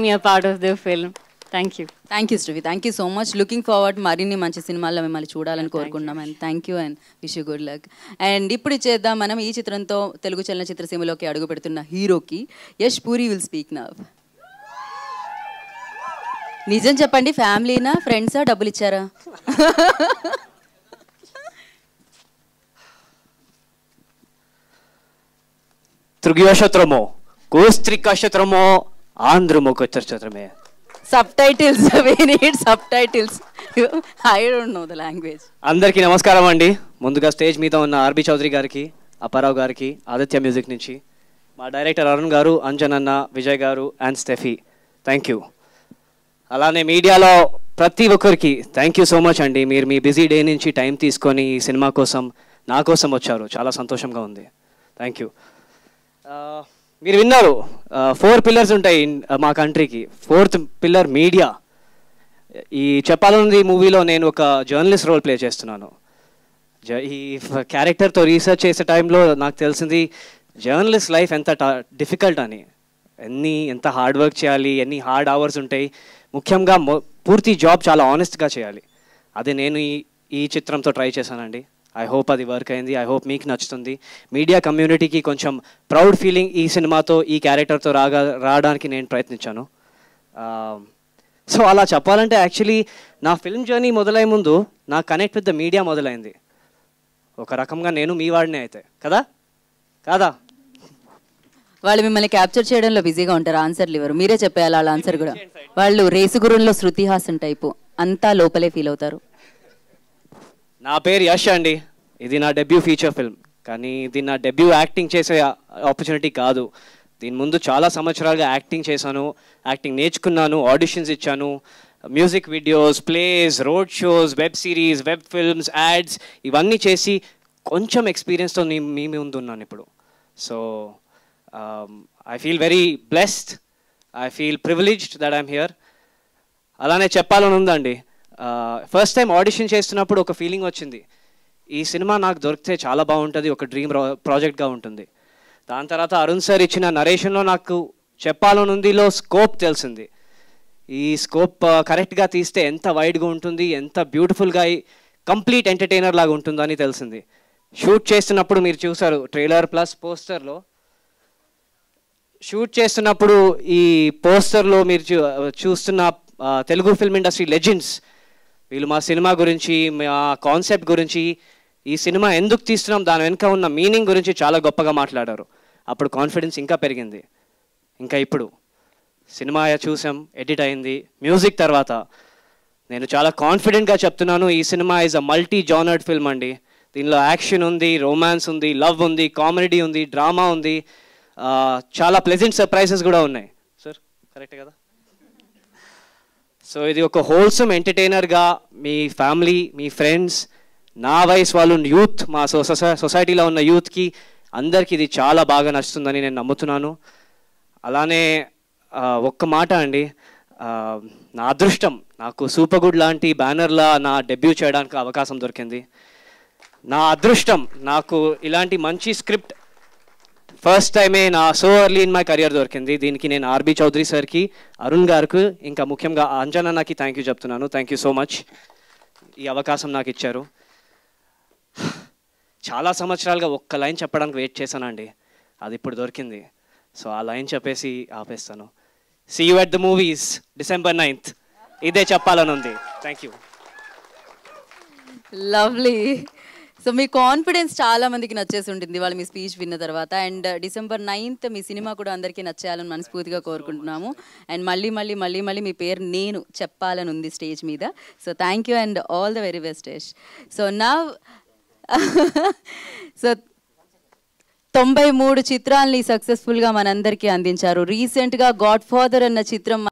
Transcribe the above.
me part of the film thank you thank you Srivi thank you so much looking forward మరిన్ని మంచి సినిమాల్లో మిమ్మల్ని చూడాలని కోరుకుంటున్నాం and thank you and wish you good luck and ఇప్పుడు చేద్దాం మనం ఈ చిత్రంతో తెలుగు చలనచిత్ర సీమలోకి అడుగు పెడుతున్న హీరోకి Yash Puri will speak now నిజం చెప్పండి ఫ్యామిలీనా ఫ్రెండ్సా డబ్బులు ఇచ్చారా తృగ్యోషత్రమో కోస్త్రికాశత్రమో ఆంధ్రముకు చర్చోత్రమే subtitles subtitles I don't know the language అందరికీ నమస్కారం అండి ముందుగా స్టేజ్ మీద ఉన్న ఆర్బి చౌదరి గారికి అప్పారావు గారికి ఆదిత్య మ్యూజిక్ నుంచి మా డైరెక్టర్ అరుణ్ గారు అంజనన్న విజయ్ గారు అండ్ స్టెఫీ థ్యాంక్ యూ అలానే మీడియాలో ప్రతి ఒక్కరికి థ్యాంక్ యూ సో మచ్ అండి మీరు మీ బిజీ డే నుంచి టైం తీసుకొని ఈ సినిమా కోసం నా కోసం వచ్చారు చాలా సంతోషంగా ఉంది థ్యాంక్ యూ మీరు విన్నారు ఫోర్ పిల్లర్స్ ఉంటాయి మా కంట్రీకి ఫోర్త్ పిల్లర్ మీడియా ఈ చెప్పాలన్నది మూవీలో నేను ఒక జర్నలిస్ట్ రోల్ ప్లే చేస్తున్నాను ఈ క్యారెక్టర్తో రీసెర్చ్ చేసే టైంలో నాకు తెలిసింది జర్నలిస్ట్ లైఫ్ ఎంత డిఫికల్ట్ అని ఎన్ని ఎంత హార్డ్ వర్క్ చేయాలి ఎన్ని హార్డ్ అవర్స్ ఉంటాయి ముఖ్యంగా పూర్తి జాబ్ చాలా ఆనెస్ట్గా చేయాలి అదే నేను ఈ చిత్రంతో ట్రై చేశానండి ఐ హోప్ అది వర్క్ అయింది ఐ హోప్ మీకు నచ్చుతుంది మీడియా కమ్యూనిటీకి కొంచెం ప్రౌడ్ ఫీలింగ్ ఈ సినిమాతో ఈ క్యారెక్టర్తో రాగా రావడానికి నేను ప్రయత్నించాను సో um, అలా చెప్పాలంటే యాక్చువల్లీ నా ఫిల్మ్ జర్నీ మొదలయ్యే ముందు నా కనెక్ట్ విత్ ద మీడియా మొదలైంది ఒక రకంగా నేను మీ వాడినే అయితే కదా కాదా వాళ్ళు మిమ్మల్ని క్యాప్చర్ చేయడంలో బిజీగా ఉంటారు ఆన్సర్లు ఇవ్వరు మీరే చెప్పేయాలి వాళ్ళ ఆన్సర్ కూడా వాళ్ళు రేసుగురంలో శృతిహాసన్ టైపు అంతా లోపలే ఫీల్ అవుతారు నా పేరు యష్ అండి ఇది నా డెబ్యూ ఫీచర్ ఫిల్మ్ కానీ ఇది నా డెబ్యూ యాక్టింగ్ చేసే ఆపర్చునిటీ కాదు దీని ముందు చాలా సంవత్సరాలుగా యాక్టింగ్ చేశాను యాక్టింగ్ నేర్చుకున్నాను ఆడిషన్స్ ఇచ్చాను music videos plays road shows web series web films ads ఇవన్నీ చేసి కొంచెం ఎక్స్పీరియన్స్తో మీ ముందు ఉన్నాను ఇప్పుడు so I feel very blessed I feel privileged that I'm here అలానే చెప్పాలని ఉందండి ఫస్ట్ టైం ఆడిషన్ చేస్తున్నప్పుడు ఒక ఫీలింగ్ వచ్చింది ఈ సినిమా నాకు దొరికితే చాలా బాగుంటుంది ఒక డ్రీమ్ ప్రాజెక్ట్గా ఉంటుంది దాని తర్వాత అరుణ్ సార్ ఇచ్చిన నరేషన్లో నాకు చెప్పాలనుందిలో స్కోప్ తెలిసింది ఈ స్కోప్ కరెక్ట్గా తీస్తే ఎంత వైడ్గా ఉంటుంది ఎంత బ్యూటిఫుల్గా కంప్లీట్ ఎంటర్టైనర్ లాగా ఉంటుందని తెలిసింది షూట్ చేస్తున్నప్పుడు మీరు చూసారు ట్రైలర్ ప్లస్ పోస్టర్లో షూట్ చేస్తున్నప్పుడు ఈ పోస్టర్లో మీరు చూస్తున్న తెలుగు ఫిల్మ్ ఇండస్ట్రీ లెజెండ్స్ వీళ్ళు మా సినిమా గురించి మా కాన్సెప్ట్ గురించి ఈ సినిమా ఎందుకు తీస్తున్నాం దాని వెనుక ఉన్న మీనింగ్ గురించి చాలా గొప్పగా మాట్లాడారు అప్పుడు కాన్ఫిడెన్స్ ఇంకా పెరిగింది ఇంకా ఇప్పుడు సినిమా చూసాం ఎడిట్ అయింది మ్యూజిక్ తర్వాత నేను చాలా కాన్ఫిడెంట్గా చెప్తున్నాను ఈ సినిమా is a multi genred film అండి దీనిలో యాక్షన్ ఉంది రొమాన్స్ ఉంది లవ్ ఉంది కామెడీ ఉంది డ్రామా ఉంది చాలా ప్లెజెంట్ సర్ప్రైజెస్ కూడా ఉన్నాయి సార్ కరెక్ట్ కదా సో ఇది ఒక హోల్సమ్ ఎంటర్టైనర్గా మీ ఫ్యామిలీ మీ ఫ్రెండ్స్ నా వయసు వాళ్ళు యూత్ మా సొసైటీలో ఉన్న యూత్కి అందరికీ ఇది చాలా బాగా నచ్చుతుందని నేను నమ్ముతున్నాను అలానే ఒక్క మాట అండి నా అదృష్టం నాకు సూపర్ గుడ్ లాంటి బ్యానర్లా నా డెబ్యూ చేయడానికి అవకాశం దొరికింది నా అదృష్టం నాకు ఇలాంటి మంచి స్క్రిప్ట్ ఫస్ట్ టైమే నా so early in my career దొరికింది దీనికి నేను ఆర్బి చౌదరి సార్కి అరుణ్ గారికి ఇంకా ముఖ్యంగా అంజన్ థ్యాంక్ యూ చెప్తున్నాను థ్యాంక్ యూ సో మచ్ ఈ అవకాశం నాకు ఇచ్చారు చాలా సంవత్సరాలుగా ఒక్క లైన్ చెప్పడానికి వెయిట్ చేశానండి అది ఇప్పుడు దొరికింది సో ఆ లైన్ చెప్పేసి ఆపేస్తాను see you at the movies December ninth ఇదే చెప్పాలని ఉంది థ్యాంక్ యూ లవ్లీ సో మీ కాన్ఫిడెన్స్ చాలా మందికి నచ్చేసి ఉంటుంది వాళ్ళు మీ స్పీచ్ విన్న తర్వాత అండ్ డిసెంబర్ నైన్త్ మీ సినిమా కూడా అందరికీ నచ్చేయాలని మనస్ఫూర్తిగా కోరుకుంటున్నాము అండ్ మళ్ళీ మళ్ళీ మళ్ళీ మళ్ళీ మీ పేరు నేను చెప్పాలని ఉంది స్టేజ్ మీద so thank you and all the very best Yash so నా సో తొంభై మూడు చిత్రాలని సక్సెస్ఫుల్గా మనందరికీ అందించారు రీసెంట్గా గాడ్ ఫాదర్ అన్న చిత్రం